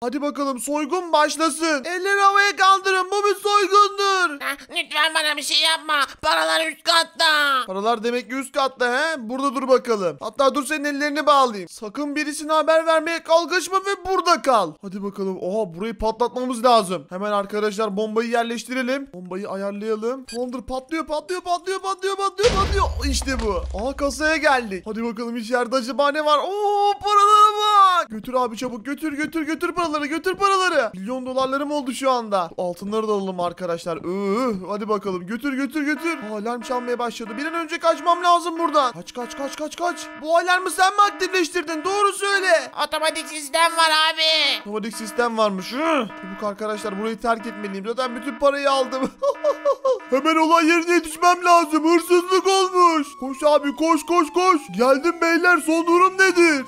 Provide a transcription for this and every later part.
Hadi bakalım soygun başlasın. Elleri havaya kaldırın bu bir soygundur. lütfen bana bir şey yapma. Paralar üst katta. Paralar demek ki üst katta he. Burada dur bakalım. Hatta dur senin ellerini bağlayayım. Sakın birisine haber vermeye kalkışma ve burada kal. Hadi bakalım. Oha burayı patlatmamız lazım. Hemen arkadaşlar bombayı yerleştirelim. Bombayı ayarlayalım. Tamamdır patlıyor patlıyor patlıyor patlıyor patlıyor patlıyor. İşte bu. Aha kasaya geldik. Hadi bakalım içeride acaba ne var? Oo paralara bak. Götür abi çabuk götür götür götür paraları paraları götür paraları. Milyon dolarlarım oldu şu anda. Altınları da alalım arkadaşlar. Üh, hadi bakalım götür götür götür. Aa, alarm çalmaya başladı. Bir an önce kaçmam lazım buradan. Kaç kaç kaç kaç kaç. Bu alarmı sen mi aktifleştirdin? Doğru söyle. Otomatik sistem var abi. Otomatik sistem varmış. Üh. Çabuk arkadaşlar burayı terk etmeliyim. Zaten bütün parayı aldım. Hemen olay yerine yetişmem lazım. Hırsızlık olmuş. Koş abi koş koş koş. Geldim beyler son durum nedir?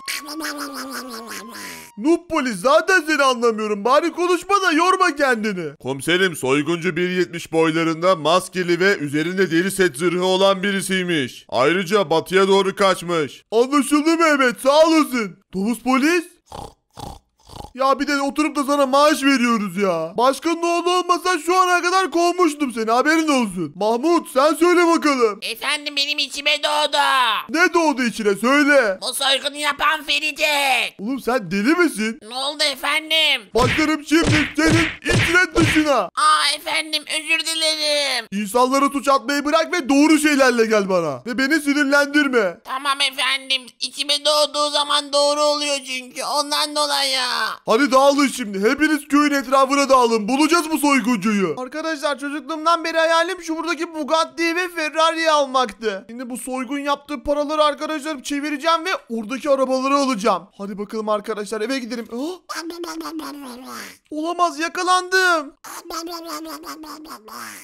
Noob polis zaten seni anlamıyorum. Bari konuşma da yorma kendini. Komiserim soyguncu 1.70 boylarında maskeli ve üzerinde deri set zırhı olan birisiymiş. Ayrıca batıya doğru kaçmış. Anlaşıldı Mehmet sağ olasın. Domuz polis. Ya bir de oturup da sana maaş veriyoruz ya. Başkanın oğlu olmasa şu ana kadar kovmuştum seni haberin olsun. Mahmut sen söyle bakalım. Efendim benim içime doğdu. Ne doğdu içine söyle. Bu soygunu yapan Feride. Oğlum sen deli misin? Ne oldu efendim? Başlarım şimdi senin içine dışına. Aa efendim özür dilerim. İnsanları suç atmayı bırak ve doğru şeylerle gel bana. Ve beni sinirlendirme. Tamam efendim. içime doğduğu zaman doğru oluyor çünkü. Ondan dolayı. Hadi dağılın şimdi. Hepiniz köyün etrafına dağılın. Bulacağız bu soyguncuyu. Arkadaşlar çocukluğumdan beri hayalim şu buradaki Bugatti ve Ferrari'yi almaktı. Şimdi bu soygun yaptığı paraları arkadaşlar çevireceğim ve oradaki arabaları alacağım. Hadi bakalım arkadaşlar eve gidelim. Oh! Olamaz yakalandım.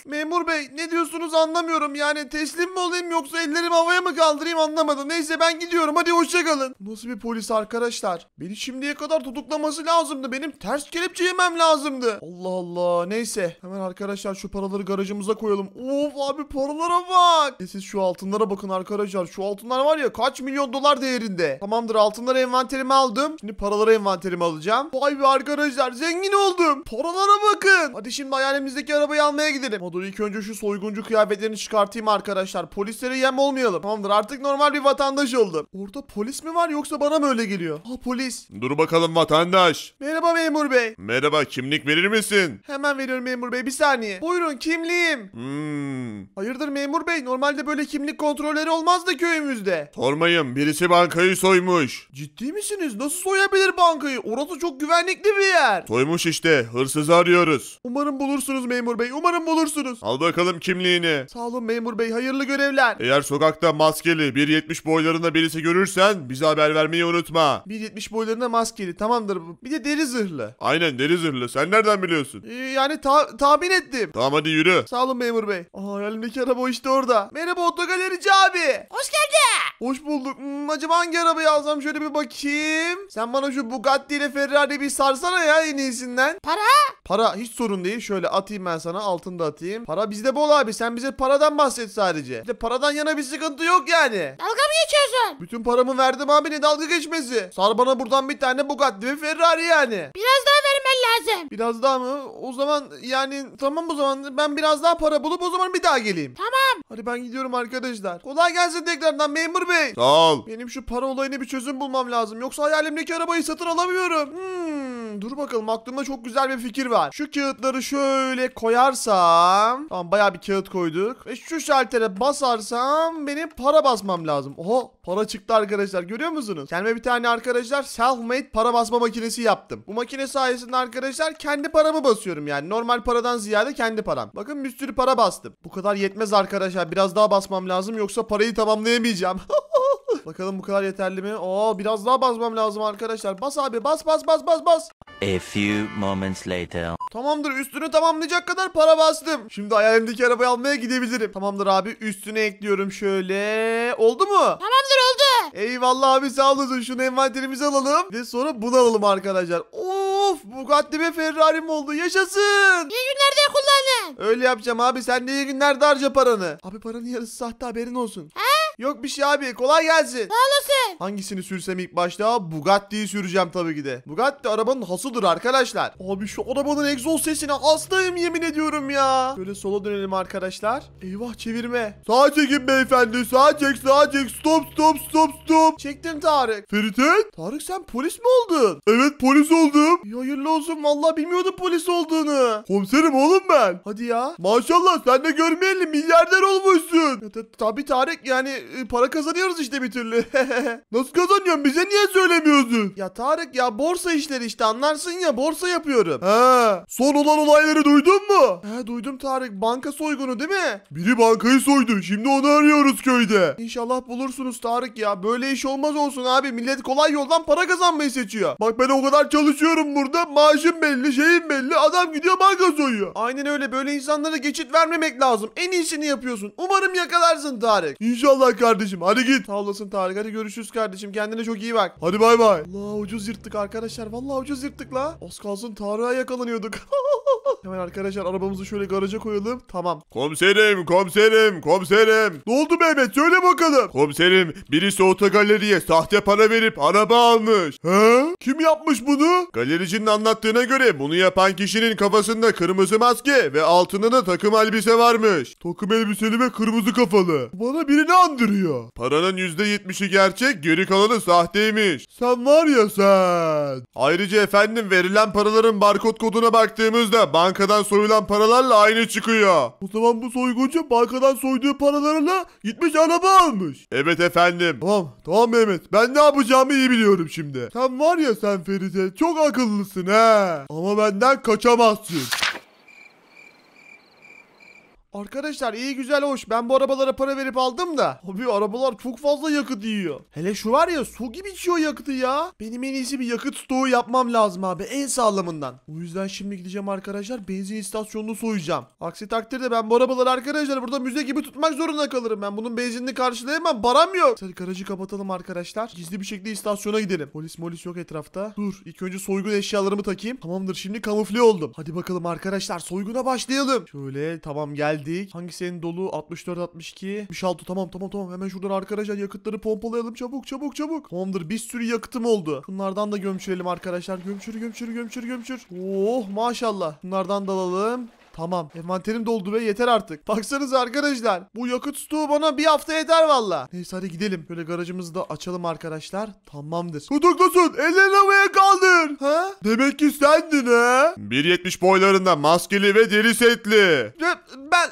Memur bey ne diyorsunuz anlamıyorum. Yani teslim mi olayım yoksa ellerimi havaya mı kaldırayım anlamadım. Neyse ben gidiyorum. Hadi hoşçakalın. Nasıl bir polis arkadaşlar? Beni şimdiye kadar tutuklamadı olması lazımdı. Benim ters kelepçe yemem lazımdı. Allah Allah neyse. Hemen arkadaşlar şu paraları garajımıza koyalım. Of abi paralara bak. E siz şu altınlara bakın arkadaşlar. Şu altınlar var ya kaç milyon dolar değerinde. Tamamdır altınları envanterime aldım. Şimdi paraları envanterime alacağım. Vay be arkadaşlar zengin oldum. Paralara bakın. Hadi şimdi hayalimizdeki arabayı almaya gidelim. Ama dur ilk önce şu soyguncu kıyafetlerini çıkartayım arkadaşlar. Polislere yem olmayalım. Tamamdır artık normal bir vatandaş oldum. Orada polis mi var yoksa bana mı öyle geliyor? Ha polis. Dur bakalım vatandaş vatandaş. Merhaba memur bey. Merhaba kimlik verir misin? Hemen veriyorum memur bey bir saniye. Buyurun kimliğim. Hmm. Hayırdır memur bey normalde böyle kimlik kontrolleri olmazdı köyümüzde. Sormayın birisi bankayı soymuş. Ciddi misiniz? Nasıl soyabilir bankayı? Orası çok güvenlikli bir yer. Soymuş işte hırsızı arıyoruz. Umarım bulursunuz memur bey umarım bulursunuz. Al bakalım kimliğini. Sağ olun memur bey hayırlı görevler. Eğer sokakta maskeli 1.70 boylarında birisi görürsen bize haber vermeyi unutma. 1.70 boylarında maskeli tamamdır bu. Bir de deri zırhlı. Aynen deri zırhlı. Sen nereden biliyorsun? Ee, yani ta tahmin ettim. Tamam hadi yürü. Sağ olun memur bey. Aa hayalimdeki araba işte orada. Merhaba otogalerici abi. Hoş geldin. Hoş bulduk. Hmm, acaba hangi arabayı alsam şöyle bir bakayım. Sen bana şu Bugatti ile Ferrari bir sarsana ya en iyisinden. Para? Para hiç sorun değil. Şöyle atayım ben sana. Altını da atayım. Para bizde bol abi. Sen bize paradan bahset sadece. Bir de paradan yana bir sıkıntı yok yani. Dalga mı geçiyorsun? Bütün paramı verdim abi ne dalga geçmesi. Sar bana buradan bir tane Bugatti ve Ferrari Ferrari yani. Biraz daha vermen lazım. Biraz daha mı? O zaman yani tamam o zaman ben biraz daha para bulup o zaman bir daha geleyim. Tamam. Hadi ben gidiyorum arkadaşlar. Kolay gelsin tekrardan memur bey. Sağ ol. Benim şu para olayını bir çözüm bulmam lazım. Yoksa hayalimdeki arabayı satın alamıyorum. Hmm dur bakalım aklımda çok güzel bir fikir var. Şu kağıtları şöyle koyarsam. Tamam baya bir kağıt koyduk. Ve şu şaltere basarsam benim para basmam lazım. Oha para çıktı arkadaşlar görüyor musunuz? Kendime bir tane arkadaşlar self-made para basma makinesi yaptım. Bu makine sayesinde arkadaşlar kendi paramı basıyorum yani. Normal paradan ziyade kendi param. Bakın bir sürü para bastım. Bu kadar yetmez arkadaşlar. Biraz daha basmam lazım yoksa parayı tamamlayamayacağım. Bakalım bu kadar yeterli mi? Oo biraz daha basmam lazım arkadaşlar. Bas abi bas bas bas bas bas. A few moments later. Tamamdır üstünü tamamlayacak kadar para bastım. Şimdi hayalimdeki arabayı almaya gidebilirim. Tamamdır abi üstüne ekliyorum şöyle. Oldu mu? Tamamdır oldu. Eyvallah abi sağ olasın. Şunu envanterimize alalım. Ve sonra bunu alalım arkadaşlar. Of Bugatti ve Ferrari'm oldu. Yaşasın. İyi günlerde kullanın. Öyle yapacağım abi. Sen de iyi günlerde harca paranı. Abi paranın yarısı sahte haberin olsun. Ha Yok bir şey abi kolay gelsin. Ne Hangisini sürsem ilk başta? Bugatti'yi süreceğim tabii ki de. Bugatti arabanın hasıdır arkadaşlar. Abi şu arabanın egzoz sesine hastayım yemin ediyorum ya. Böyle sola dönelim arkadaşlar. Eyvah çevirme. Sağa çekin beyefendi sağa çek sağa çek stop stop stop stop. Çektim Tarık. Ferit'in? Tarık sen polis mi oldun? Evet polis oldum. Ya hayırlı olsun valla bilmiyordum polis olduğunu. Komiserim oğlum ben. Hadi ya. Maşallah sen de görmeyeli milyarder olmuş. Tabi Tarık yani e, para kazanıyoruz işte bir türlü. Nasıl kazanıyorsun bize niye söylemiyorsun? Ya Tarık ya borsa işleri işte anlarsın ya borsa yapıyorum. He son olan olayları duydun mu? He duydum Tarık banka soygunu değil mi? Biri bankayı soydu şimdi onu arıyoruz köyde. İnşallah bulursunuz Tarık ya böyle iş olmaz olsun abi millet kolay yoldan para kazanmayı seçiyor. Bak ben o kadar çalışıyorum burada maaşım belli şeyim belli adam gidiyor banka soyuyor. Aynen öyle böyle insanlara geçit vermemek lazım en iyisini yapıyorsun. Umarım yakalar seversin Tarık. İnşallah kardeşim. Hadi git. Tavlasın Tarık. Hadi görüşürüz kardeşim. Kendine çok iyi bak. Hadi bay bay. Allah ucuz yırttık arkadaşlar. Vallahi ucuz yırttık la. Az kalsın Tarık'a yakalanıyorduk. Hemen arkadaşlar arabamızı şöyle garaja koyalım. Tamam. Komiserim komiserim komiserim. Ne oldu Mehmet söyle bakalım. Komiserim birisi otogaleriye sahte para verip araba almış. He? Kim yapmış bunu? Galericinin anlattığına göre bunu yapan kişinin kafasında kırmızı maske ve altında da takım elbise varmış. Takım elbiseli ve kırmızı kafalı. Bana birini andırıyor. Paranın %70'i gerçek geri kalanı sahteymiş. Sen var ya sen. Ayrıca efendim verilen paraların barkod koduna baktığımızda bank bankadan soyulan paralarla aynı çıkıyor. O zaman bu soyguncu bankadan soyduğu paralarla gitmiş araba almış. Evet efendim. Tamam tamam Mehmet ben ne yapacağımı iyi biliyorum şimdi. Sen var ya sen Feride çok akıllısın he. Ama benden kaçamazsın. Arkadaşlar iyi güzel hoş. Ben bu arabalara para verip aldım da. Abi arabalar çok fazla yakıt yiyor. Hele şu var ya su gibi içiyor yakıtı ya. Benim en iyisi bir yakıt stoğu yapmam lazım abi. En sağlamından. O yüzden şimdi gideceğim arkadaşlar. Benzin istasyonunu soyacağım. Aksi takdirde ben bu arabaları arkadaşlar burada müze gibi tutmak zorunda kalırım. Ben bunun benzinini karşılayamam. baram yok. Hadi garajı kapatalım arkadaşlar. Gizli bir şekilde istasyona gidelim. Polis molis yok etrafta. Dur ilk önce soygun eşyalarımı takayım. Tamamdır şimdi kamufle oldum. Hadi bakalım arkadaşlar soyguna başlayalım. Şöyle tamam geldi geldik. senin dolu? 64, 62, 66. Tamam tamam tamam. Hemen şuradan arkadaşlar yakıtları pompalayalım. Çabuk çabuk çabuk. Tamamdır bir sürü yakıtım oldu. Bunlardan da gömçürelim arkadaşlar. Gömçür gömçür gömçür gömçür. Oh maşallah. Bunlardan da alalım. Tamam envanterim doldu ve yeter artık. Baksanız arkadaşlar bu yakıt stoğu bana bir hafta yeter valla. Neyse hadi gidelim. Böyle garajımızı da açalım arkadaşlar. Tamamdır. Tutuklusun ellerini havaya kaldır. Ha? Demek ki sendin ha? 1.70 boylarında maskeli ve deri setli. Ben,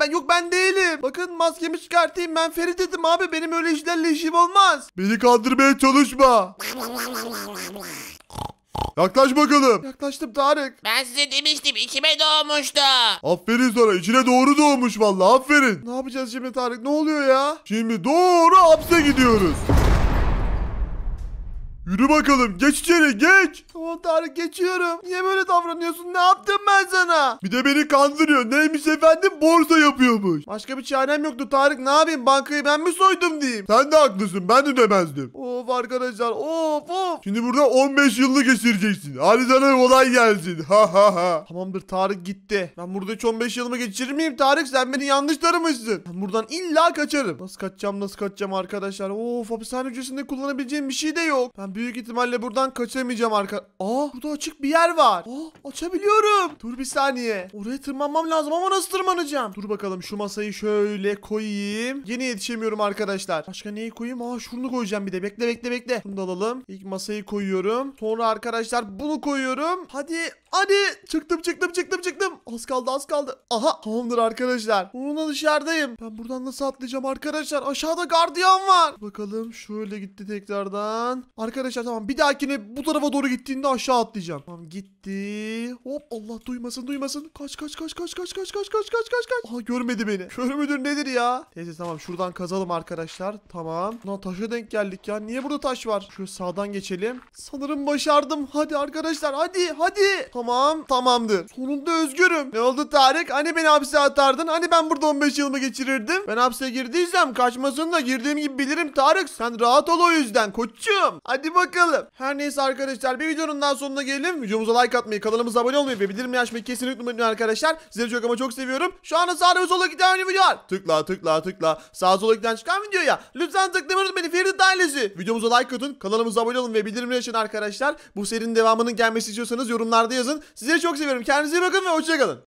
ben yok ben değilim. Bakın maskemi çıkartayım ben Ferit dedim abi benim öyle işlerle işim olmaz. Beni kandırmaya çalışma. Yaklaş bakalım. Yaklaştım Tarık. Ben size demiştim içime doğmuştu. Aferin sana içine doğru doğmuş vallahi aferin. Ne yapacağız şimdi Tarık ne oluyor ya? Şimdi doğru hapse gidiyoruz. Yürü bakalım geç içeri geç. Tamam Tarık geçiyorum. Niye böyle davranıyorsun? Ne yaptım ben sana? Bir de beni kandırıyor. Neymiş efendim borsa yapıyormuş. Başka bir çarem yoktu Tarık. Ne yapayım bankayı ben mi soydum diyeyim. Sen de haklısın ben de demezdim. Of arkadaşlar of of. Şimdi burada 15 yıllık geçireceksin. Hadi sana olay gelsin. Ha ha ha. Tamamdır Tarık gitti. Ben burada hiç 15 yılımı geçirir miyim Tarık? Sen beni yanlış tanımışsın. Ben buradan illa kaçarım. Nasıl kaçacağım nasıl kaçacağım arkadaşlar. Of hapishane hücresinde kullanabileceğim bir şey de yok. Ben büyük ihtimalle buradan kaçamayacağım arka. Aa burada açık bir yer var. Aa açabiliyorum. Dur bir saniye. Oraya tırmanmam lazım ama nasıl tırmanacağım? Dur bakalım şu masayı şöyle koyayım. Yine yetişemiyorum arkadaşlar. Başka neyi koyayım? Aa şunu koyacağım bir de. Bekle bekle bekle. Bunu da alalım. İlk masayı koyuyorum. Sonra arkadaşlar bunu koyuyorum. Hadi Hadi çıktım çıktım çıktım çıktım. Az kaldı az kaldı. Aha tamamdır arkadaşlar. Onunla dışarıdayım. Ben buradan nasıl atlayacağım arkadaşlar? Aşağıda gardiyan var. Bakalım şöyle gitti tekrardan. Arkadaşlar tamam bir dahakine bu tarafa doğru gittiğinde aşağı atlayacağım. Tamam gitti. Hop Allah duymasın duymasın. Kaç kaç kaç kaç kaç kaç kaç kaç kaç kaç kaç. Aha görmedi beni. Kör müdür nedir ya? Neyse tamam şuradan kazalım arkadaşlar. Tamam. Lan taşa denk geldik ya. Niye burada taş var? Şöyle sağdan geçelim. Sanırım başardım. Hadi arkadaşlar hadi hadi. Tamam Tamam tamamdır. Sonunda özgürüm. Ne oldu Tarık? Hani beni hapse atardın? Hani ben burada 15 yılımı geçirirdim? Ben hapse girdiysem kaçmasını da girdiğim gibi bilirim Tarık. Sen rahat ol o yüzden koçum. Hadi bakalım. Her neyse arkadaşlar bir videonun daha sonuna gelelim. Videomuza like atmayı, kanalımıza abone olmayı ve bildirim açmayı kesinlikle unutmayın arkadaşlar. Sizleri çok ama çok seviyorum. Şu anda sağda ve solda giden yeni video var. Tıkla tıkla tıkla. Sağ sola giden çıkan videoya. Lütfen tıklamayı unutmayın. Ferit ailesi. Videomuza like atın, kanalımıza abone olun ve bildirim açın arkadaşlar. Bu serinin devamının gelmesi istiyorsanız yorumlarda yazın yazın. Sizleri çok seviyorum. Kendinize iyi bakın ve hoşçakalın.